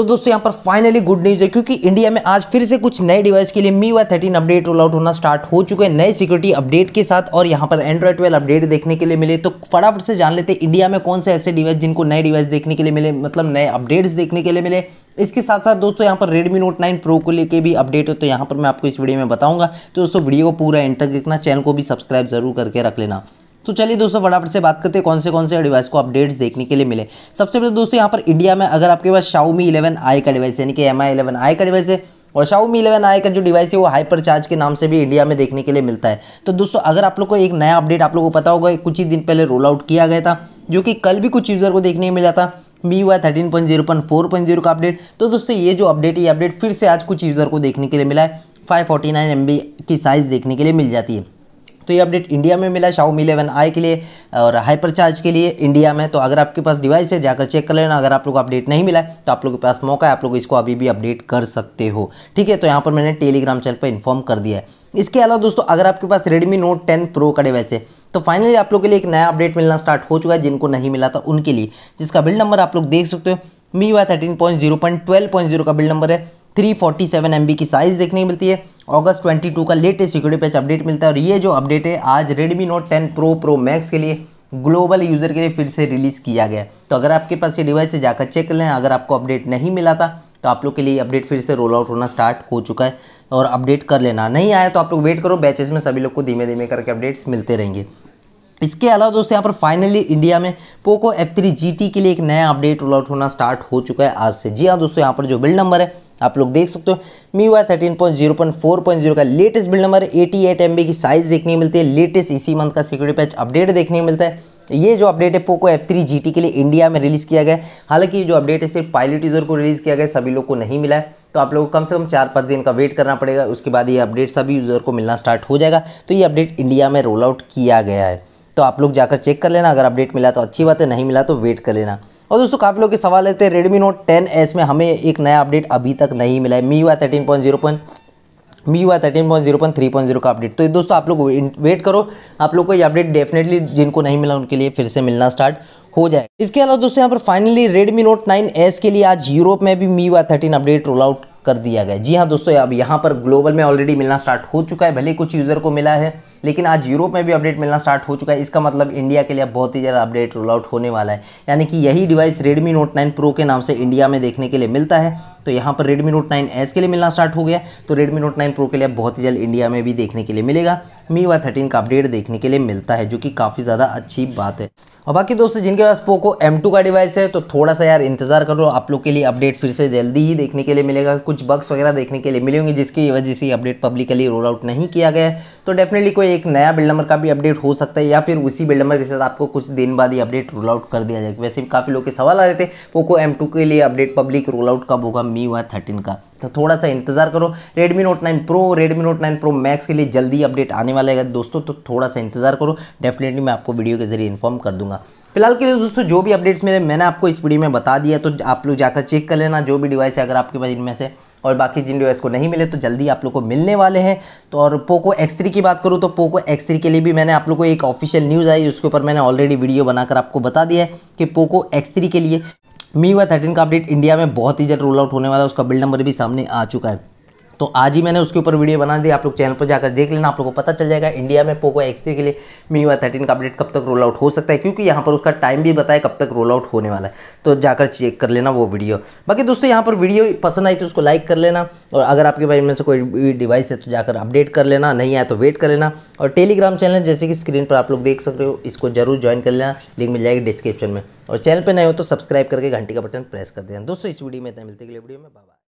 तो दोस्तों यहाँ पर फाइनली गुड न्यूज़ है क्योंकि इंडिया में आज फिर से कुछ नए डिवाइस के लिए MIUI thirteen update roll out होना स्टार्ट हो चुके हैं नए सिक्योरिटी अपडेट के साथ और यहाँ पर एंड्रॉइड ट्वेल्व अपडेट देखने के लिए मिले तो फटाफट से जान लेते इंडिया में कौन से ऐसे डिवाइस जिनको नए डिवाइस देखने के लिए मिले मतलब नए अपडेट्स देखने के लिए मिले इसके साथ साथ दोस्तों यहाँ पर Redmi Note 9 Pro को लेके भी अपडेट हो तो यहाँ पर मैं आपको इस वीडियो में बताऊंगा तो दोस्तों वीडियो को पूरा एंड तक देखना चैनल को भी सब्सक्राइब जरूर करके रख लेना तो चलिए दोस्तों फटाफट से बात करते हैं कौन से कौन से डिवाइस को अपडेट्स देखने के लिए मिले सबसे पहले दोस्तों यहाँ पर इंडिया में अगर आपके पास शाउमी इलेवन आई का डिवाइस यानी कि एम आई इलेवन आई का डिवाइस है और शाउमी इलेवन आई का जो डिवाइस है वो हाइपर चार्ज के नाम से भी इंडिया में देखने के लिए मिलता है तो दोस्तों अगर आप लोग को एक नया अपडेट आप लोग को पता होगा कुछ ही दिन पहले रोल आउट किया गया था जो कि कल भी कुछ यूज़र को देखने मिला था MIUI thirteen point zero point four point zero का अपडेट तो दोस्तों ये जो अपडेट है ये अपडेट फिर से आज कुछ यूज़र को देखने के लिए मिला है five forty nine M B की साइज़ देखने के लिए मिल जाती है तो ये अपडेट इंडिया में मिला शाओमी इलेवन आई के लिए और हाइपर चार्ज के लिए इंडिया में तो अगर आपके पास डिवाइस है जाकर चेक कर लेना अगर आप लोग अपडेट नहीं मिला है तो आप लोग के पास मौका है आप लोग इसको अभी भी अपडेट कर सकते हो ठीक है तो यहाँ पर मैंने टेलीग्राम चैनल पर इन्फॉर्म कर दिया है इसके अलावा दोस्तों अगर आपके पास रेडमी नोट 10 प्रो का डिवाइस है तो फाइनली आप लोग के लिए एक नया अपडेट मिलना स्टार्ट हो चुका है जिनको नहीं मिला था उनके लिए जिसका बिल्ड नंबर आप लोग देख सकते हो MIUI thirteen point zero point twelve point zero का बिल्ड नंबर है three forty seven M B की साइज़ देखने को मिलती है अगस्त 22 का लेटेस्ट सिक्योरिटी पैच अपडेट मिलता है और ये जो अपडेट है आज Redmi Note ten Pro Pro Max के लिए ग्लोबल यूज़र के लिए फिर से रिलीज़ किया गया तो अगर आपके पास ये डिवाइस है जाकर चेक कर लें अगर आपको अपडेट नहीं मिला था तो आप लोग के लिए अपडेट फिर से रोल आउट होना स्टार्ट हो चुका है और अपडेट कर लेना नहीं आया तो आप लोग वेट करो बैचेस में सभी लोग को धीमे धीमे करके अपडेट्स मिलते रहेंगे इसके अलावा दोस्तों यहाँ पर फाइनली इंडिया में पोको एफ थ्री के लिए एक नया अपडेट रोल आउट होना स्टार्ट हो चुका है आज से जी हाँ दोस्तों यहाँ पर जो बिल नंबर है आप लोग देख सकते हो MIUI thirteen point zero point four point zero का latest build number eighty eight M की साइज़ देखने को मिलती है लेटेस्ट इसी मंथ का सिक्योरिटी पैच अपडेट देखने को मिलता है ये जो अपडेट है पोको एफ थ्री जी के लिए इंडिया में रिलीज़ किया गया है हालांकि ये जो अपडेट है सिर्फ पायलट यूज़र को रिलीज़ किया गया सभी लोग को नहीं मिला है तो आप लोगों को कम से कम चार पाँच दिन का वेट करना पड़ेगा उसके बाद ये अपडेट सभी यूज़र को मिलना स्टार्ट हो जाएगा तो ये अपडेट इंडिया में रोल आउट किया गया है तो आप लोग जाकर चेक कर लेना अगर अपडेट मिला तो अच्छी बात है नहीं मिला तो वेट कर लेना और दोस्तों काफ़ी लोग के सवाल लेते हैं रेडमी नोट टेन एस में हमें एक नया अपडेट अभी तक नहीं मिला है MIUI thirteen point zero point MIUI thirteen point zero point three point zero का अपडेट तो दोस्तों आप लोग वेट करो आप लोग को ये अपडेट डेफिनेटली जिनको नहीं मिला उनके लिए फिर से मिलना स्टार्ट हो जाए इसके अलावा दोस्तों यहाँ पर finally Redmi Note nine S के लिए आज यूरोप में भी मी MIUI thirteen update roll out कर दिया गया जी हाँ दोस्तों अब यहाँ पर ग्लोबल में ऑलरेडी मिलना स्टार्ट हो चुका है भले कुछ यूज़र को मिला है लेकिन आज यूरोप में भी अपडेट मिलना स्टार्ट हो चुका है इसका मतलब इंडिया के लिए बहुत ही ज़्यादा अपडेट रोल आउट होने वाला है यानी कि यही device Redmi Note nine Pro के नाम से इंडिया में देखने के लिए मिलता है तो यहाँ पर रेडमी नोट नाइन एस के लिए मिलना स्टार्ट हो गया तो रेडमी नोट नाइन प्रो के लिए बहुत ही जल्द इंडिया में भी देखने के लिए मिलेगा मी वाई थर्टीन का अपडेट देखने के लिए मिलता है जो कि काफ़ी ज़्यादा अच्छी बात है और बाकी दोस्तों जिनके पास पोको M2 का डिवाइस है तो थोड़ा सा यार इंतज़ार करो आप लोग के लिए अपडेट फिर से जल्दी ही देखने के लिए मिलेगा कुछ बग्स वगैरह देखने के लिए मिलेंगे जिसकी वजह से अपडेट पब्लिकली रोल आउट नहीं किया गया तो डेफिनेटली कोई एक नया बिल्ड नंबर का भी अपडेट हो सकता है या फिर उसी बिल्ड नंबर के साथ आपको कुछ दिन बाद ही अपडेट रोल आउट कर दिया जाएगा वैसे भी काफ़ी लोग के सवाल आ रहे थे पोको एम के लिए अपडेट पब्लिक रोल आउट कब होगा मी वाई थर्टीन का तो थोड़ा सा इंतज़ार करो Redmi Note 9 Pro Redmi Note 9 Pro Max के लिए जल्दी अपडेट आने वाला है दोस्तों तो थोड़ा सा इंतज़ार करो डेफिनेटली मैं आपको वीडियो के जरिए इन्फॉर्म कर दूंगा फिलहाल के लिए दोस्तों जो भी अपडेट्स मेरे मैंने आपको इस वीडियो में बता दिया तो आप लोग जाकर चेक कर लेना जो भी डिवाइस है अगर आपके पास इनमें से और बाकी जिन डिवाइस को नहीं मिले तो जल्दी आप लोग को मिलने वाले हैं तो और पोको X3 की बात करूँ तो पोको X3 के लिए भी मैंने आप लोग को एक ऑफिशियल न्यूज़ आई उसके ऊपर मैंने ऑलरेडी वीडियो बनाकर आपको बता दिया है कि पोको X3 के लिए मी वाई थर्टीन का अपडेट इंडिया में बहुत ही जल्द रोल आउट होने वाला है उसका बिल नंबर भी सामने आ चुका है तो आज ही मैंने उसके ऊपर वीडियो बना दी आप लोग चैनल पर जाकर देख लेना आप लोगों को पता चल जाएगा इंडिया में पोको एक्स के लिए मी वाई थर्टीन का अपडेट कब तक रोल आउट हो सकता है क्योंकि यहाँ पर उसका टाइम भी बताया कब तक रोल आउट होने वाला है तो जाकर चेक कर लेना वो वीडियो बाकी दोस्तों यहाँ पर वीडियो पसंद आई तो उसको लाइक कर लेना और अगर आपके पास इनमें से कोई डिवाइस है तो जाकर अपडेट कर लेना नहीं आया तो वेट कर लेना और टेलीग्राम चैनल जैसे कि स्क्रीन पर आप लोग देख सकते हो इसको जरूर ज्वाइन कर लेना लिंक मिल जाएगी डिस्क्रिप्शन में और चैनल पर नए हो तो सब्सक्राइब करके घंटी का बटन प्रेस कर देना दोस्तों इस वीडियो में इतना मिलते हैं अगले वीडियो में बाबा